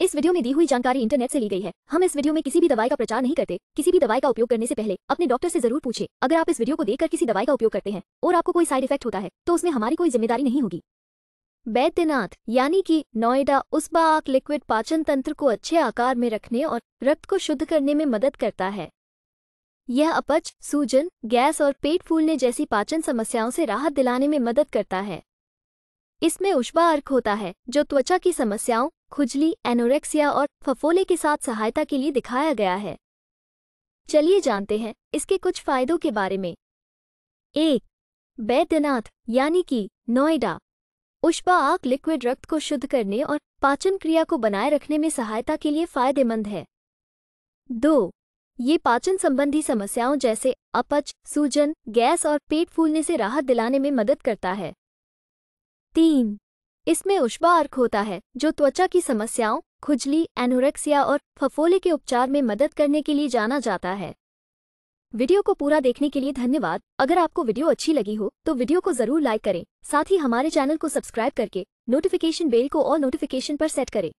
इस वीडियो में दी हुई जानकारी इंटरनेट से ली गई है हम इस वीडियो में किसी भी दवाई का प्रचार नहीं करते किसी भी दवाई का उपयोग करने से पहले अपने डॉक्टर से जरूर पूछे अगर आप इस वीडियो को देखकर किसी दवाई का उपयोग करते हैं और आपको कोई साइड इफेक्ट होता है तो उसमें हमारी कोई जिम्मेदारी नहीं होगी बैद्यनाथ यानी कि नोएडा उस बाक लिक्विड पाचन तंत्र को अच्छे आकार में रखने और रक्त को शुद्ध करने में मदद करता है यह अपच सूजन गैस और पेट फूलने जैसी पाचन समस्याओं से राहत दिलाने में मदद करता है इसमें उष्बा अर्क होता है जो त्वचा की समस्याओं खुजली एनोरेक्सिया और फफोले के साथ सहायता के लिए दिखाया गया है चलिए जानते हैं इसके कुछ फायदों के बारे में एक बैद्यनाथ यानी कि नोएडा उष्पा आक लिक्विड रक्त को शुद्ध करने और पाचन क्रिया को बनाए रखने में सहायता के लिए फायदेमंद है दो ये पाचन संबंधी समस्याओं जैसे अपच सूजन गैस और पेट फूलने से राहत दिलाने में मदद करता है तीन इसमें उष्बा अर्क होता है जो त्वचा की समस्याओं खुजली एनोरेक्सिया और फफोले के उपचार में मदद करने के लिए जाना जाता है वीडियो को पूरा देखने के लिए धन्यवाद अगर आपको वीडियो अच्छी लगी हो तो वीडियो को जरूर लाइक करें साथ ही हमारे चैनल को सब्सक्राइब करके नोटिफिकेशन बेल को और नोटिफिकेशन पर सेट करें